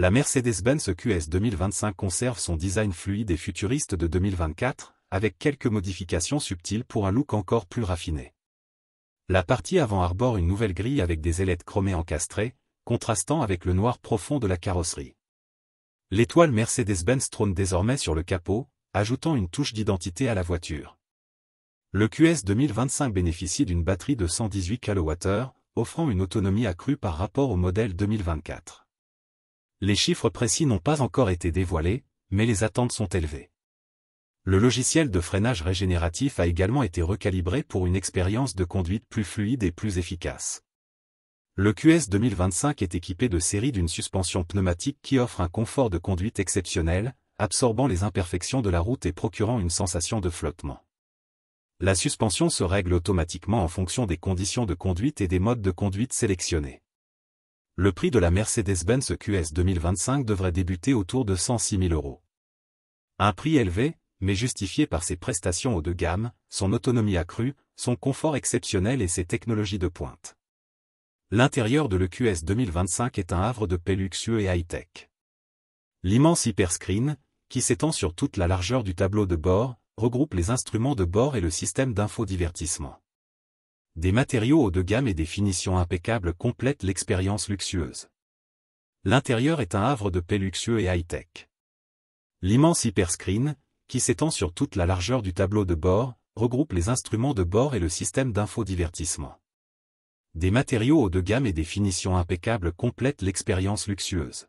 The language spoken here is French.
La Mercedes-Benz QS 2025 conserve son design fluide et futuriste de 2024, avec quelques modifications subtiles pour un look encore plus raffiné. La partie avant arbore une nouvelle grille avec des ailettes chromées encastrées, contrastant avec le noir profond de la carrosserie. L'étoile Mercedes-Benz trône désormais sur le capot, ajoutant une touche d'identité à la voiture. Le QS 2025 bénéficie d'une batterie de 118 kWh, offrant une autonomie accrue par rapport au modèle 2024 les chiffres précis n'ont pas encore été dévoilés, mais les attentes sont élevées. Le logiciel de freinage régénératif a également été recalibré pour une expérience de conduite plus fluide et plus efficace. Le QS 2025 est équipé de série d'une suspension pneumatique qui offre un confort de conduite exceptionnel, absorbant les imperfections de la route et procurant une sensation de flottement. La suspension se règle automatiquement en fonction des conditions de conduite et des modes de conduite sélectionnés le prix de la Mercedes-Benz QS 2025 devrait débuter autour de 106 000 euros. Un prix élevé, mais justifié par ses prestations haut de gamme, son autonomie accrue, son confort exceptionnel et ses technologies de pointe. L'intérieur de l'EQS 2025 est un havre de paix luxueux et high-tech. L'immense hyperscreen, qui s'étend sur toute la largeur du tableau de bord, regroupe les instruments de bord et le système d'infodivertissement des matériaux haut de gamme et des finitions impeccables complètent l'expérience luxueuse. L'intérieur est un havre de paix luxueux et high-tech. L'immense hyperscreen, qui s'étend sur toute la largeur du tableau de bord, regroupe les instruments de bord et le système d'infodivertissement. Des matériaux haut de gamme et des finitions impeccables complètent l'expérience luxueuse.